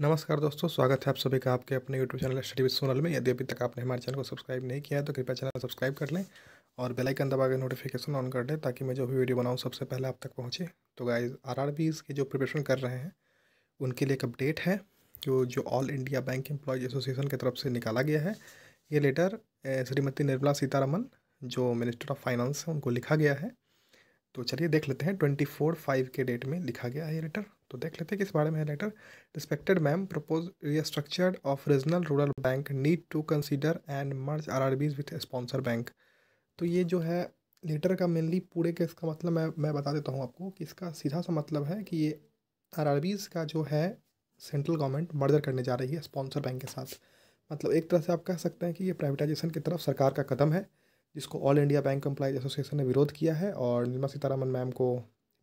नमस्कार दोस्तों स्वागत है आप सभी का आपके अपने YouTube channel study with Sonal में यदि अभी तक आपने हमारे चैनल को सब्सक्राइब नहीं किया है तो कृपया चैनल सब्सक्राइब कर लें और बेल आइकन दबा के नोटिफिकेशन ऑन कर लें ताकि मैं जो भी वीडियो बनाऊँ सबसे पहले आप तक पहुँचे तो गाइज आर आर के जो प्रिपरेशन कर रहे हैं उनके लिए एक अपडेट है जो जो All India Bank Employees Association की तरफ से निकाला गया है ये लेटर श्रीमती निर्मला सीतारमन जो मिनिस्टर ऑफ फाइनेंस हैं उनको लिखा गया है तो चलिए देख लेते हैं ट्वेंटी फोर फाइव के डेट में लिखा गया है ये लेटर तो देख लेते हैं किस बारे में है letter respected ma'am propose restructured of regional rural bank need to consider and merge R R Bs with sponsor bank तो ये जो है लेटर का मेनली पूरे के इसका मतलब मैं मैं बता देता हूँ आपको कि इसका सीधा सा मतलब है कि ये आर आर बीज का जो है सेंट्रल गवर्नमेंट मर्जर करने जा रही है स्पॉन्सर बैंक के साथ मतलब एक तरह से आप कह सकते हैं कि ये प्राइवेटाइजेशन की तरफ सरकार का कदम है जिसको All India Bank Employees Association ने विरोध किया है और निर्मला सीतारामन मैम को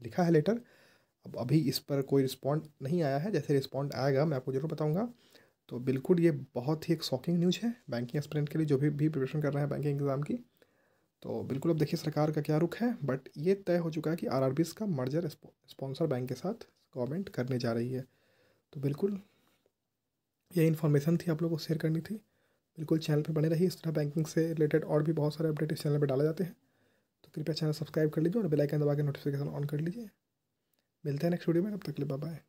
लिखा है लेटर अब अभी इस पर कोई रिस्पॉन्ड नहीं आया है जैसे रिस्पॉन्ड आएगा मैं आपको जरूर बताऊँगा तो बिल्कुल ये बहुत ही एक शॉकिंग न्यूज़ है बैंकिंग एक्सपेरेंट के लिए जो भी भी प्रिपरेशन कर रहे हैं बैंकिंग एग्ज़ाम की तो बिल्कुल अब देखिए सरकार का क्या रुख है बट ये तय हो चुका है कि आर का मर्जर स्पॉन्सर बैंक के साथ गवर्नमेंट करने जा रही है तो बिल्कुल ये इन्फॉर्मेशन थी आप लोगों को शेयर करनी थी बिल्कुल चैनल पर बने रहिए इस तरह बैंकिंग से रिलेटेड और भी बहुत सारे अपडेट इस चैनल पर डाले जाते हैं तो कृपया चैनल सब्सक्राइब कर लीजिए और बेलाइकन दबा के नोटिफिकेशन ऑन कर लीजिए मिलते हैं नेक्स्ट वीडियो में तब तक के लिए बाय